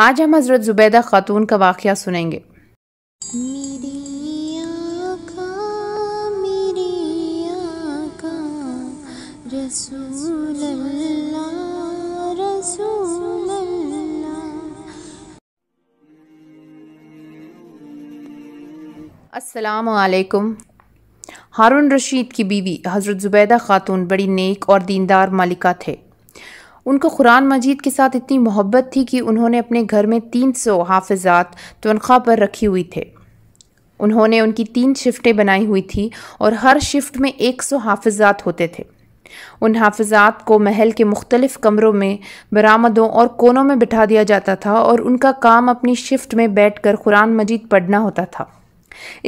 आज हम हज़रत ज़ुबैदा ख़ातून का वाक़ सुनेंगे असलकम हारून रशीद की बीवी हज़रत ज़ुबैदा ख़ातून बड़ी नेक और दीनदार मालिका थे उनको कुरान मजीद के साथ इतनी मोहब्बत थी कि उन्होंने अपने घर में तीन सौ हाफजात तनख्वाह पर रखी हुई थे उन्होंने उनकी तीन शिफ्टें बनाई हुई थी और हर शिफ्ट में एक सौ हाफजात होते थे उन हाफजात को महल के मुख्तलिफ कमरों में बरामदों और कोनों में बिठा दिया जाता था और उनका काम अपनी शिफ्ट में बैठ कर कुरान मजीद पढ़ना होता था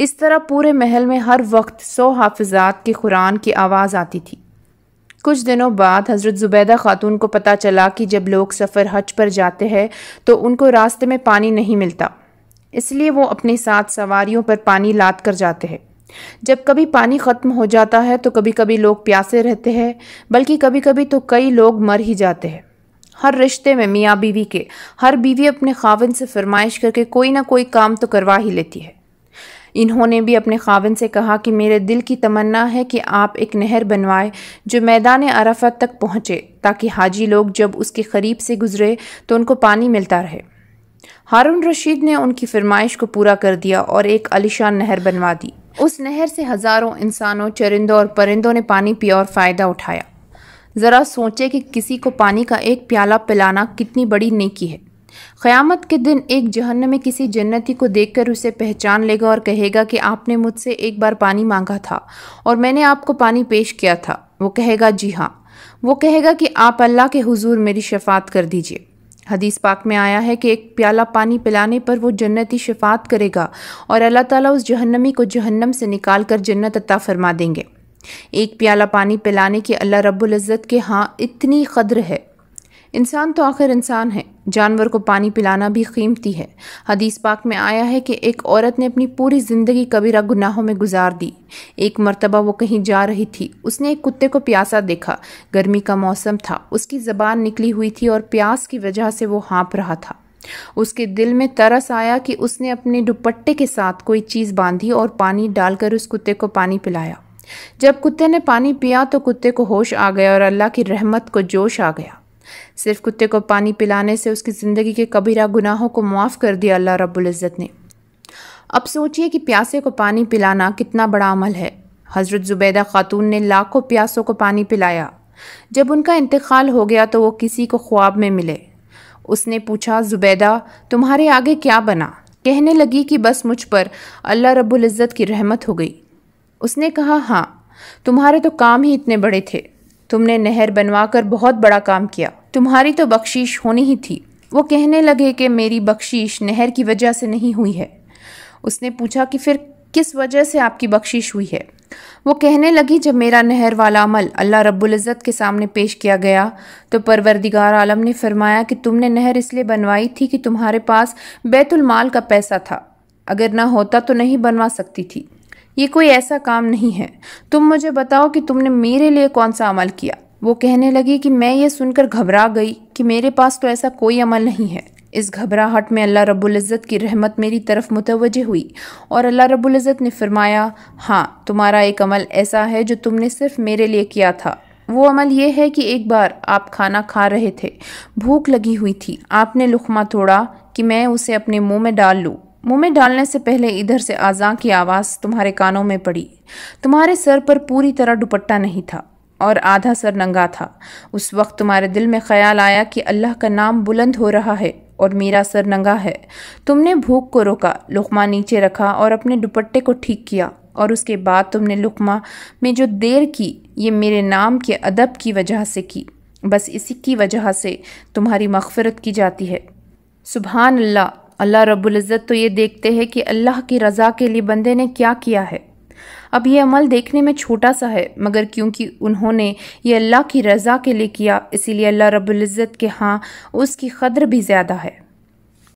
इस तरह पूरे महल में हर वक्त सौ हाफजात के कुरान की आवाज़ आती थी कुछ दिनों बाद हज़रत ज़ुबैदा ख़ातून को पता चला कि जब लोग सफ़र हज पर जाते हैं तो उनको रास्ते में पानी नहीं मिलता इसलिए वो अपने साथ सवारियों पर पानी लाद कर जाते हैं जब कभी पानी ख़त्म हो जाता है तो कभी कभी लोग प्यासे रहते हैं बल्कि कभी कभी तो कई लोग मर ही जाते हैं हर रिश्ते में मियाँ बीवी के हर बीवी अपने खावन से फरमाइश करके कोई ना कोई काम तो करवा ही लेती है इन्होंने भी अपने खावन से कहा कि मेरे दिल की तमन्ना है कि आप एक नहर बनवाएं जो मैदान अराफत तक पहुँचे ताकि हाजी लोग जब उसके करीब से गुजरे तो उनको पानी मिलता रहे हारून रशीद ने उनकी फरमाइश को पूरा कर दिया और एक अलीशान नहर बनवा दी उस नहर से हज़ारों इंसानों चरिंदों और परिंदों ने पानी पिया और फ़ायदा उठाया ज़रा सोचे कि किसी को पानी का एक प्याला पिलाना कितनी बड़ी नेकी है क़यामत के दिन एक जहन्नम में किसी जन्नती को देखकर उसे पहचान लेगा और कहेगा कि आपने मुझसे एक बार पानी मांगा था और मैंने आपको पानी पेश किया था वो कहेगा जी हाँ वो कहेगा कि आप अल्लाह के हुजूर मेरी शफात कर दीजिए हदीस पाक में आया है कि एक प्याला पानी पिलाने पर वो जन्नती शफात करेगा और अल्लाह ताला उस जहन्नमी को जहन्नम से निकाल कर जन्नत अता फरमा देंगे एक प्याला पानी पिलाने की अल्लाह रब्बुल इज़्ज़त के हाँ इतनी कद्र है इंसान तो आखिर इंसान है जानवर को पानी पिलाना भी कीमती है हदीस पाक में आया है कि एक औरत ने अपनी पूरी ज़िंदगी कबीरा गुनाहों में गुजार दी एक मरतबा वो कहीं जा रही थी उसने एक कुत्ते को प्यासा देखा गर्मी का मौसम था उसकी ज़बान निकली हुई थी और प्यास की वजह से वो हाँप रहा था उसके दिल में तरस आया कि उसने अपने दुपट्टे के साथ कोई चीज़ बांधी और पानी डालकर उस कुत्ते को पानी पिलाया जब कुत्ते ने पानी पिया तो कुत्ते को होश आ गया और अल्लाह की रहमत को जोश आ गया सिर्फ कुत्ते को पानी पिलाने से उसकी ज़िंदगी के कबीरा गुनाहों को माफ़ कर दिया अल्लाह रबुल्ज़त ने अब सोचिए कि प्यासे को पानी पिलाना कितना बड़ा अमल है हज़रत ज़ुबैदा ख़ातून ने लाखों प्यासों को पानी पिलाया जब उनका इंतकाल हो गया तो वो किसी को ख्वाब में मिले उसने पूछा ज़ुबैदा तुम्हारे आगे क्या बना कहने लगी कि बस मुझ पर अल्लाह रबुल्ज़त की रहमत हो गई उसने कहा हाँ तुम्हारे तो काम ही इतने बड़े थे तुमने नहर बनवाकर बहुत बड़ा काम किया तुम्हारी तो बख्शीश होनी ही थी वो कहने लगे कि मेरी बख्शीश नहर की वजह से नहीं हुई है उसने पूछा कि फिर किस वजह से आपकी बख्शिश हुई है वो कहने लगी जब मेरा नहर वाला अमल अल्लाह रब्ज़त के सामने पेश किया गया तो परवरदिगार आलम ने फरमाया कि तुमने नहर इसलिए बनवाई थी कि तुम्हारे पास बैतुलमाल का पैसा था अगर ना होता तो नहीं बनवा सकती थी ये कोई ऐसा काम नहीं है तुम मुझे बताओ कि तुमने मेरे लिए कौन सा अमल किया वो कहने लगी कि मैं ये सुनकर घबरा गई कि मेरे पास तो ऐसा कोई अमल नहीं है इस घबराहट में अल्लाह रबुल्ज़त की रहमत मेरी तरफ मुतवज हुई और अल्लाह रबुल्ज़त ने फरमाया हाँ तुम्हारा एक अमल ऐसा है जो तुमने सिर्फ मेरे लिए किया था वो अमल ये है कि एक बार आप खाना खा रहे थे भूख लगी हुई थी आपने लुकमा तोड़ा कि मैं उसे अपने मुंह में डाल लूँ मुंह में डालने से पहले इधर से आज़ा की आवाज़ तुम्हारे कानों में पड़ी तुम्हारे सर पर पूरी तरह दुपट्टा नहीं था और आधा सर नंगा था उस वक्त तुम्हारे दिल में ख्याल आया कि अल्लाह का नाम बुलंद हो रहा है और मेरा सर नंगा है तुमने भूख को रोका लुकमा नीचे रखा और अपने दुपट्टे को ठीक किया और उसके बाद तुमने लुकमा में जो देर की ये मेरे नाम के अदब की वजह से की बस इसी की वजह से तुम्हारी मगफरत की जाती है सुबहान अल्लाह अल्लाह रब्ज़त तो ये देखते हैं कि अल्लाह की रज़ा के लिए बंदे ने क्या किया है अब ये अमल देखने में छोटा सा है मगर क्योंकि उन्होंने ये अल्लाह की रज़ा के लिए किया इसीलिए अल्लाह रब्ज़त के हाँ उसकी कदर भी ज़्यादा है